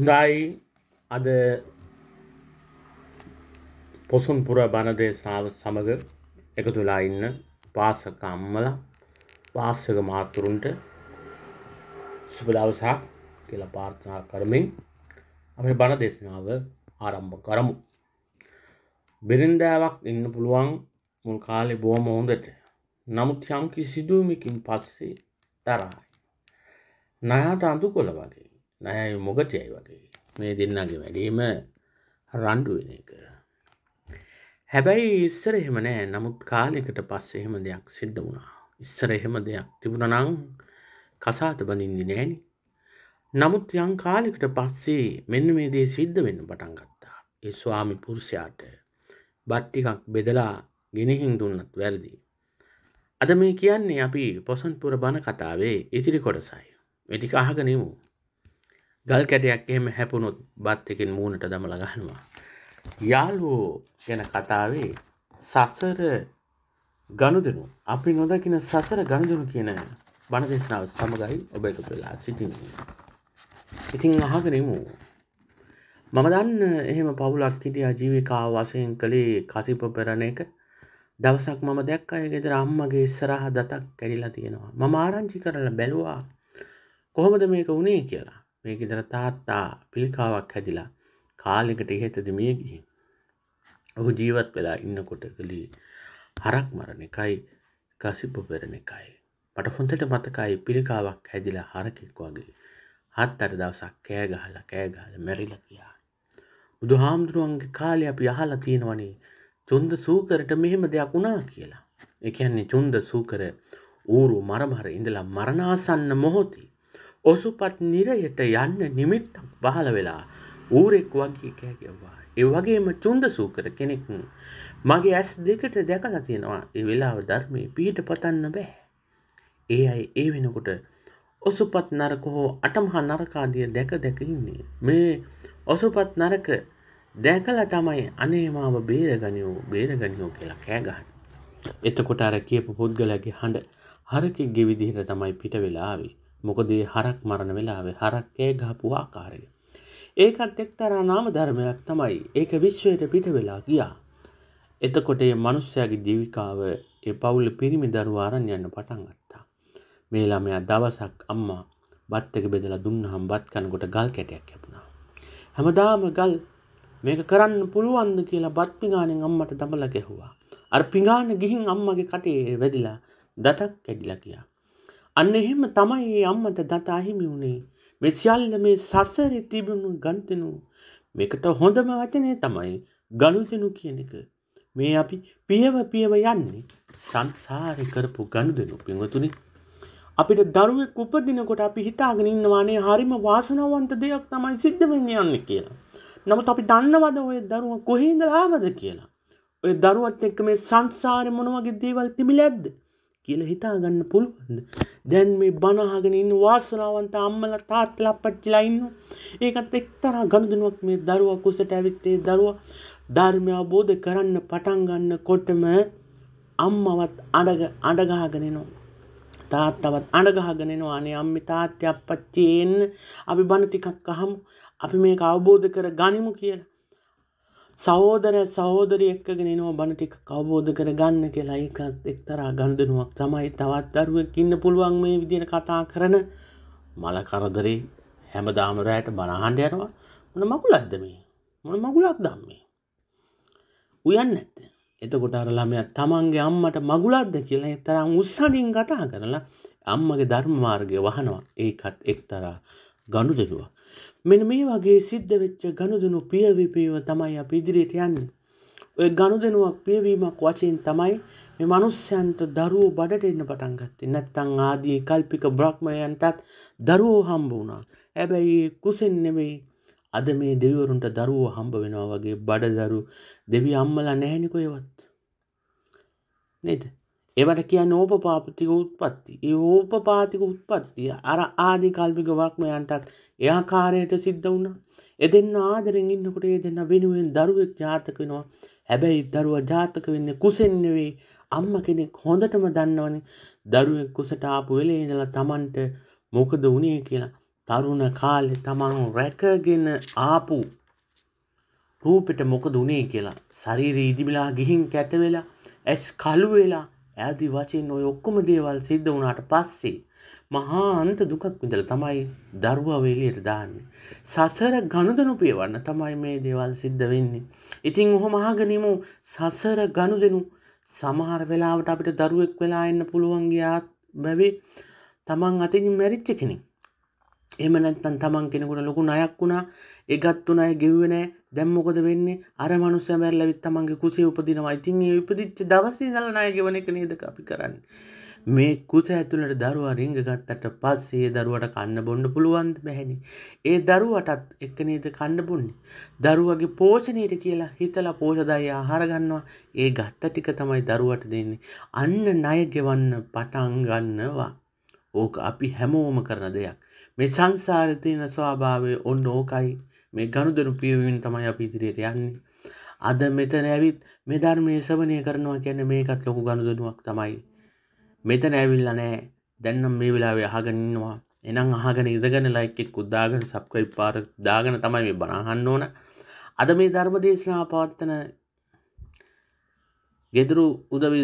හොඳයි අද පොසුන්පුර බණදේශාව සමග එකතුලා ඉන්න පාසක අම්මල පාස්සක මාතුරුන්ට සුපදවසක් කියලා පාර්ථනා කරමින් අපේ බණ දේශනාව ආරම්භ කරමු. බිරින්දෑවක් ඉන්න පුළුවන් මුල් කාලෙ බොහොම හොඳට නමුත් යම්කි සිදුවමිකින් පස්සේ තරයි. නයාට අඳු කොළ වගේ නයයි මොගටයයි වගේ මේ දෙන්නගේ වැඩීම රණ්ඩුවෙන එක. හැබැයි ඉස්සර එහෙම නෑ නමුත් කාලෙකට පස්ස එහෙම දෙයක් සිද්ධ වුණා. ඉස්සර එහෙම දෙයක් තිබුණනං කසාත බඳින්දි නෑනි. නමුත් යං කාලෙකට පස්සේ මෙන්න මේ දේ සිද්ධ වෙන්න පටන් ගත්තා. ඒ ස්වාමි පුරුෂයාට බට්ටිකක් බෙදලා ගෙනහින් දුන්නත් වැරදි. අද මේ කියන්නේ අපි පොසන්පුර බණ කතාවේ ඉතිරි කොටසයි. වෙටිකාහගනිමු. ගල් කැටයක් එහෙම හැපුණොත් බත් එකෙන් මූණට දමලා ගන්නවා. යාළුවෝ ගැන කතාවේ සසර ගනුදෙනු අපි නොදකින සසර ගනුදෙනු කියන බණ දේශනාව සමගයි ඔබ එකතු වෙලා සිටින්නේ. ඉතින් අහගෙන ඉමු. මම දන්න එහෙම පවුලක් හිටියා ජීවිකාව වශයෙන් කළේ කසිප පෙරණ එක. දවසක් මම දැක්ක අය ගෙදර අම්මගේ ඉස්සරහ දතක් කැඩිලා තියෙනවා. මම ආරංචි කරලා බැලුවා කොහොමද මේක වුනේ කියලා. මේ ගෙදර තාත්තා පිළිකාවක් හැදිලා කාලෙකට ඉහතද මිය ගිහින්. ඔහු ජීවත් වෙලා ඉන්නකොට කළේ හරක් මරණ එකයි කසිප්ප පෙරණ එකයි. මට හොඳට මතකයි පිළිකාවක් හැදිලා හරකෙක් වගේ. හත් අට දවසක් කෑ ගහලා කෑ ගහලා මැරිලා ගියා. බුදුහාමුදුරුවන්ගේ කාලේ අපි අහලා තියෙනවනේ චුන්ද සූකරට මෙහෙම දෙයක් වුණා කියලා. ඒ කියන්නේ චුන්ද සූකර ඌරු මරමර ඉඳලා මරණාසන්න මොහොතේ ඔසුපත් නිරයට යන්න නිමිත්තක් පහළ වෙලා ඌරෙක් වගේ කෑ ගැව්වා. ඒ වගේම චුන්දසූකර කෙනෙක් මගේ ඇස් දෙකට දැකලා තියෙනවා. ඒ වෙලාව ධර්මයේ පිහිට පතන්න බෑ. ඒ අය ඒ වෙනකොට ඔසුපත් නරක හෝ අටමහා නරකාදිය දැක දැක ඉන්නේ. මේ ඔසුපත් නරක දැකලා තමයි අනේ මාව බේරගනියෝ බේරගනියෝ කියලා කෑ ගහන්නේ. එතකොට අර කියපු පුද්ගලයාගේ හඬ හරකෙක්ගේ විදිහට තමයි පිට වෙලා ආවේ. මොකද හරක් මරණ වෙලාවේ හරක්කේ ගහපු ආකාරය. ඒකත් එක්තරා නාම ධර්මයක් තමයි. ඒක විශ්වයට පිට වෙලා ගියා. එතකොට මේ මිනිස්යාගේ ජීවිකාව ඒ පවුල පිරිමි දරුවා අරන් යන්න පටන් ගත්තා. මේ ළමයා දවසක් අම්මා බත් එක බෙදලා දුන්නහම බත් කනකොට ගල් කැටයක් කැපුණා. හැමදාම ගල් මේක කරන්න පුළුවන්ද කියලා බත් පිඟානෙන් අම්මට දමලා ගැහුවා. අර පිඟාන ගිහින් අම්මගේ කටේ වැදිලා දතක් කැඩිලා ගියා. අන්න එහෙම තමයි ඒ අම්මට දත අහිමි වුණේ. මේ සියල්ල මේ සසරේ තිබුණු ගනුදෙනු මේකට හොඳම වචනේ තමයි ගනුදෙනු කියන එක. මේ අපි පියව පියව යන්නේ සංසාරේ කරපු ගනුදෙනු පින්වතුනි. අපිට දරුවෙක් උපදිනකොට අපි හිතාගෙන ඉන්නවානේ හරිම වාසනාවන්ත දෙයක් තමයි සිද්ධ වෙන්නේ යන්නේ කියලා. නමුත් අපි දන්නවද ওই දරුවා කොහේ ඉඳලා ආවද කියලා? ඔය දරුවත් එක්ක මේ සංසාරේ මොන වගේ දේවල් තිබිලාද? කියල හිතාගන්න පුළුවන්ද දැන් මේ බණහගෙන ඉන්න වාසනාවන්ත අම්මල තාත්තලා පච්චිලා ඉන්න ඒකත් එක්තරා ගණුදනුවක් මේ දරුවා කුසට ඇවිත්තේ දරුවා ධර්මය අවබෝධ කරන්න පටන් ගන්න කොටම අම්මවත් අඩග අඩගහගෙනනවා තාත්තවත් අඩගහගෙනනවා අනේ අම්මි තාත්‍ය අපච්චි එන්න අපි බණ ටිකක් අහමු අපි මේක අවබෝධ කර ගනිමු කියලා සහෝදර සහෝදරය එක්කගෙන එනවා බණ ටික අවබෝධ කරගන්න කියලා ඒකත් එක්තරා ගනුදෙනුවක් තමයි තවත් දරුවෙක් ඉන්න පුළුවන් මේ විදිහට කතා කරන මල කරදරේ හැමදාම රැයට බණ අහන්න යනවා මොන මගුලක්ද මේ මොන මගුලක් ධම්මේ උයන්නේ නැත්තේ එතකොට අර ළමයා තමන්ගේ අම්මට මගුලක්ද කියලා තරම් උස්සනින් කතා කරලා අම්මගේ ධර්ම මාර්ගය වහනවා ඒකත් එක්තරා ගනුදෙනුවක් මෙන මේ වගේ සිද්ධ වෙච්ච ගණුදනු පියවිපීම තමයි අප ඉදිරියට යන්න. ඔය ගණුදනුවක් පියවීමක් වචයෙන් තමයි මේ මනුස්්‍යන්ට දරුවෝ බඩට එන්න පටන් ගත්තේ නැත්තං ආදී කල්පික බ්‍රහ්මයන්ටත් දරුවෝ හම්බ වුණා. හැබැයි කුසෙන් නෙමෙයි අද මේ දෙවරුන්ට දරුවෝ හම්බ වෙනවා වගේ බඩදරු දෙවි අම්මලා නැහැනිකොයවත්. නේද ඒවට කියන්න ඕපපාපතික උත්පත්ති ඒ ඕපපාතික උත්පත්තිය අර ආදි කල්පික වක්මයන්ටත් එයාකාරයට සිද්ධ වුණා එදෙන්න ආදරෙන් ඉන්නකොට ඒ දෙන්න වෙනුවෙන් දරුවෙක් ජාතක වෙනවා හැබැයි දරුවා ජාතක වෙන්න කුසෙන්නෙවෙයි අම්ම කෙනෙක් හොඳටම දන්නවනේ දරුවෙක් කුසට ආපු වෙලේ ඉඳලා Tamanට මොකද වුණේ කියලා තරුණ කාලේ Taman රැකගෙන ආපු රූපෙට මොකද වුණේ කියලා ශරීරය ඉදිමිලා ගිහින් කැත වෙලා ඇස් කළු වෙලා ඇදි වශයෙන් ඔය ඔක්කොම දේවල් සිද්ධ වුණාට පස්සේ මහා අන්ත දුකක් විඳලා තමයි දරුවා එළියට දාන්නේ. සසර ගනුදෙනු පියවන්න තමයි මේ දේවල් සිද්ධ වෙන්නේ. ඉතින් ඔහොම අහගෙන ඉමු සසර ගනුදෙනු සමහර වෙලාවට අපිට දරුවෙක් වෙලා එන්න පුළුවන් ගියාත් බැවේ. Taman අතින් මැරිච්ච කෙනෙක්. එහෙම නැත්නම් Taman කෙනෙකුට ලොකු ණයක් වුණා, ඒ ගත්තු ණය ගෙව්වේ නැහැ. දැම්මොකද වෙන්නේ අර මනුස්ස මැරලවිත් තමන්ගේ කුසේ උපදිනවා ඉතින් ඒ උපදිච්ච දවස්සේ ඉඳලා ණය ගෙවන එක නේද අපි කරන්නේ මේ කුස ඇතුළට දරුවා රිංග ගත්තට පස්සේ ඒ දරුවට කන්න බොන්න පුළුවන් බැහැනි ඒ දරුවටත් එක්ක නේද කන්න බොන්නේ දරුවගේ පෝෂණයට කියලා හිතලා පෝෂදාය ආහාර ගන්නවා ඒ ගත්ත ටික තමයි දරුවට දෙන්නේ අන්න ණය ගෙවන්න පටන් ගන්නවා ඕක අපි හැමෝම කරන දෙයක් මේ සංසාරේ තියෙන ස්වභාවය ඔන්න ඕකයි මේ ගනුදනු පියවීම තමයි අපි ඉදිරියට යන්නේ අද මෙතන ඇවිත් මේ ධර්මයේ ශ්‍රවණය කරනවා කියන්නේ මේකත් ලොකු ගනුදෙනුවක් තමයි මෙතන ඇවිල්ලා නෑ දැන්නම් මේ වෙලාවේ අහගෙන ඉන්නවා එනම් අහගෙන ඉඳගෙන ලයික් එක්ක දාගෙන සබ්ස්ක්‍රයිබ් පාර දාගෙන තමයි මේ බණ අහන්න ඕන අද මේ ධර්ම දේශනාව පවත්වන ගෙදරු උදවි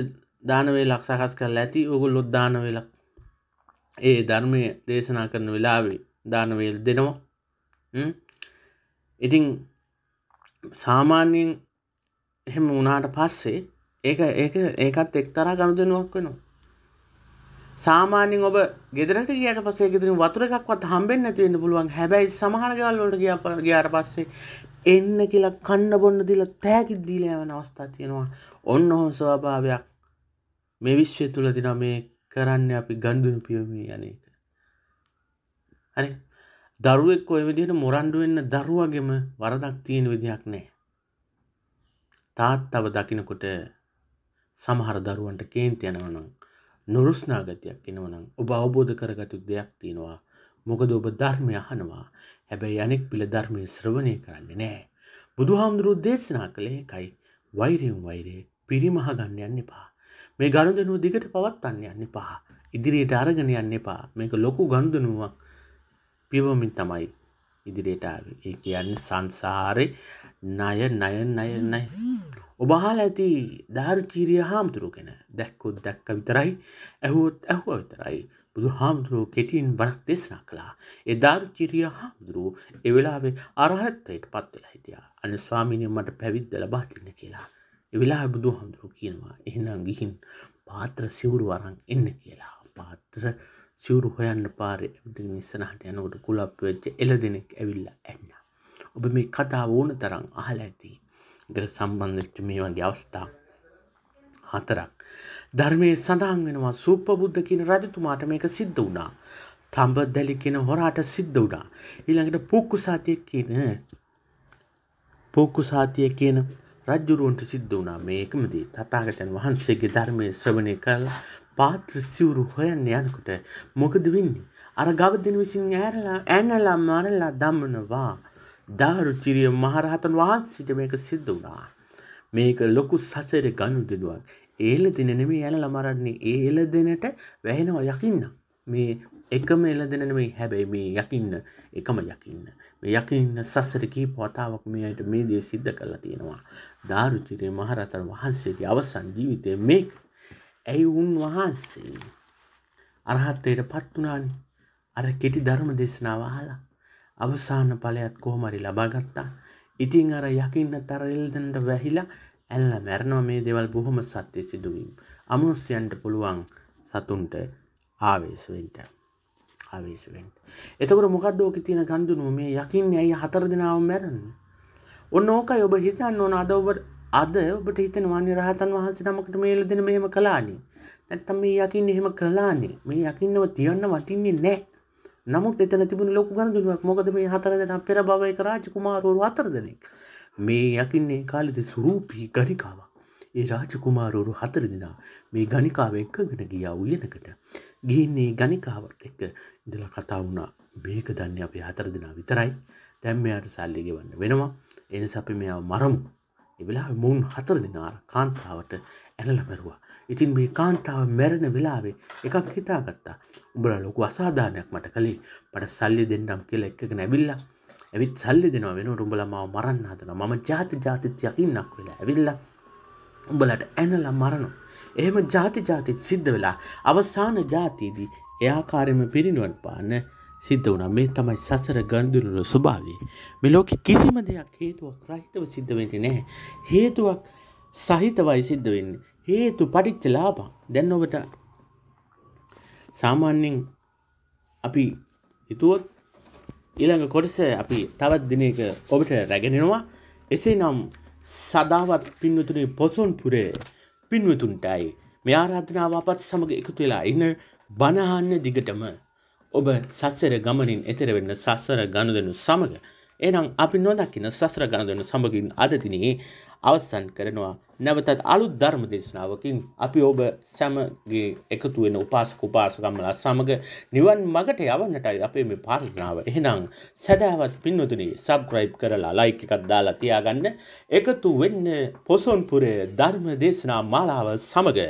දානවේලක් සකස් කරලා ඇති ඔයගොල්ලොත් දානවේලක් ඒ ධර්මයේ දේශනා කරන වෙලාවේ දානවේල් දෙනවා හ්ම් ඉතිං සාමාන්‍යයෙන් එහෙම වනාට පස්සේ ඒ ඒ ඒකත් එක්තරා ගණු දෙනුවක් වෙනවා. සාමාන්‍යෙන් ඔබ ගෙදරට ගියට පසේ ගෙදරින් වතුර එකක්වත් හම්බෙන් නැතිවෙන්න පුළුවන් හැබැයි සමහරගල්ලොට ගිය ගයාට පස්සේ එන්න කියලා කන්න බොන්න දිල තෑකි දීලයවන අවස්ථා තියෙනවා ඔන්න හොම ස්වභාවයක් මේ විශ්වය තුළ දින මේ කරන්න අපි ගණ්ඩුනු පියමී යන එක. හරි දරුවෙක් ඔය විදිහට මොරන්ඩු වෙන්න දරුවගෙම වරදක් තියෙන විදිහක් නෑ. තාත්තව දකිනකොට සමහර දරුවන්ට කේන්ති යනවනම් නොරුස්නාගතියක් එනවනම් ඔබ අවබෝධ කරගතු දෙයක් තියෙනවා මොකද ඔබ ධර්මය අහනවා හැබැයි අනෙක් පිළ ධර්මය ශ්‍රවණය කරන්නේ නෑ. බුදුහාමුදුරුත් දේශනා කළේ එකයි වෛරයෙන් වෛරය පිරිමහ ගන්න යන්න එපා. මේ ගණුදනුව දිගට පවත්වන්න යන්න එපා. ඉදිරියට අරගෙන යන්න එපා. මේක ලොකු ගන්දනුවක් පිවමින් තමයි ඉදිරියට ආවේ. ඒ කියන්නේ සංසාරේ ණය ණය ණය ණය. ඔබ අහලා ඇති දාරුචීරිය හාමුදුරුව ගැන. දැක්කොත් දැක්ක විතරයි, ඇහුවොත් ඇහුවා විතරයි. බුදුහාමුදුරුව කෙටින් බණක් දේශනා කළා. ඒ දාරුචීරිය හාමුදුරුව ඒ වෙලාවේ අරහත්ත්වයට පත් වෙලා හිටියා. අනේ ස්වාමීනි මට පැවිද්ද ලබා දෙන්න කියලා. ඒ වෙලාවේ බුදුහාමුදුරුව කියනවා එහෙනම් ගිහින් පාත්‍ර සිවුරු අරන් එන්න කියලා. පාත්‍ර සිවුරු හොයන්න පාරේ ඇවිදින් ඉස්සරහට යනකොට කුලප්පු වෙච්ච එළ දෙනෙක් ඇවිල්ලා ඇන්න. ඔබ මේ කතාව ඕන තරම් අහලා ඇති. ඒකට සම්බන්ධ වෙච්ච මේ වගේ අවස්ථා හතරක්. ධර්මයේ සඳහන් වෙනවා සූපබුද්ධ කියන රජතුමාට මේක සිද්ධ වුණා. තඹ දැලි කියන හොරාට සිද්ධ වුණා. ඊළඟට පුක්කුසාතිය කියන පෝක්කුසාතිය කියන රජ්ජුරුවන්ට සිද්ධ වුණා මේකමදී තථාගතයන් වහන්සේගේ ධර්මය ශ්‍රවණය කරලා පාත්‍ර සිවුරු හොයන්න යනකොට මොකද වෙන්නේ? අර ගවදෙන විසින් ඇරලා ඇනලා මරලා දමනවා. දාරුචිරිය මහරහතන් වහන්සේට මේක සිද්ධ වුණා. මේක ලොකු සසරේ ගනුදෙනුවක්. ඒලදින නෙමෙයි ඇනලා මරන්නේ. ඒ ඒලදිනට වැහෙනවා යකින්න. මේ එකම එළදෙන නෙමෙයි හැබැයි මේ යකින්න එකම යකින්න. මේ යකින්න සසර කීප වතාවක් මේ අයට මේ දේ සිද්ධ කරලා තියෙනවා. දාරුචිරිය මහරහතන් වහන්සේගේ අවසන් ජීවිතය මේක. ඇයි උන් වහන්සේ අරහත්තයට පත්වනානි අර කෙටි ධර්ම දේශනාව හලා අවසාන පලයත් කොහොමරි ලබාගත්තා ඉතිං අර යකින්න තරල්දන්ට වැහිලා ඇල්ල මැරණව මේ දෙවල් බොහොම සත්‍ය සිදුවීම් අමනුස්්‍යයන්ට පුළුවන් සතුන්ට ආවේශවෙන්ට ආවේශවෙන් එතකට මොකක්දෝක තියෙන ගඳුනුව මේ යකින් ඇයි හතර දෙනාව මැරන්න ඔන්න ඕකයි ඔබ හිතන්න ඕන අද ඔබට අද ඔබට හිතන වනි රහතන් වහන්සේ නමකට මේල දෙන මෙහෙම කලානේ නැත්තම් මේ යකින් එහෙම කලානේ මේ යකින්නව තියන්න වටින්නේ නෑ නමුත් එතන තිබුණ ලොකු ගණදුනුවක් මොකද මේ හතර දෙනා පෙර භවයක රාජකුමාරවරු හතර දෙනෙක් මේ යකින්නේ කාලෙදි සුරූපී ගණිකාවක් ඒ රාජකුමාරවරු හතර දෙනා මේ ගණිකාව එක්කගෙන ගියා උයනකට. ගිහින්නේ ගණිකාවත් එක්ක ඉඳලා කතා වුණා. මේක දන්නේ අපි හතර දෙනා විතරයි. දැන් මෙයාට සල්ලි ගෙවන්න වෙනවා. ඒ නිසා අපි මෙයාව මරමු. එවෙලා මොවුන් හතර දෙනාර කාන්තාවට ඇනලමැරුවා. ඉතින් මේ කාන්තාව මැරෙන වෙලාවේ එකක් හිතාගත්තා. උඹලා ලොකු අසාධානයක් මට කළේ පට සල්ලි දෙන්නම් කියලා එකක නැබිල්ලා ඇවිත් සල්ලි දෙනවා වෙන උඹලා මාව මරන්න හදන මම ජාති ජාතිත් යකින්නක් වෙලා ඇවිල්ලා උඹලට ඇනලා මරනවා. එහෙම ජාති ජාතිත් සිද්ධ වෙලා අවසාන ජාතියේදී එයාකාරෙම පිරිනුවන් පාන්න සිද්ධ වුණා. මේ තමයි සසර ගනුදෙනුවල ස්වභාවය. මේ ලෝකේ කිසිම දෙයක් හේතුවක් රහිතව සිද්ධ වෙන්නේ නැහැ. හේතුවක් සහිතවයි සිද්ධ වෙන්නේ. හේතු පටිච්ච ලාභං. දැන් ඔබට සාමාන්‍යයෙන් අපි හිතුවොත් ඊළඟ කොටස අපි තවත් දිනයක ඔබට රැගෙනෙනවා. එසේනම් සදාවත් පින්වතුනේ පොසොන් පුරේ පින්වතුන්ටයි මේ ආරාධනාව අපත් සමග එකතු වෙලා ඉන්න බණහන්න දිගටම ඔබ සස්සර ගමනින් එතර වෙන්න සස්සර ගණුදනු සමඟ එනම් අපි නොදකින සසර ගණදනු සමගින් අදතිනයේ අවස්සන් කරනවා නැවතත් අලුත් ධර්ම දේශනාවකින් අපි ඔබ සැමගේ එකතු වෙන උපාසක උපාසකම්මලා සමඟ නිවන් මගට යවන්නටයි අපේ මේ පාර්ථනාව එහෙනම් සැඩාවත් පින්නතුනේ සබ්ක්‍රයිබ් කරලා ලයික් එකක් දාලා තියාගන්න එකතු වෙන්න පොසොන්පුරේ ධර්ම දේශනා මාලාව සමඟ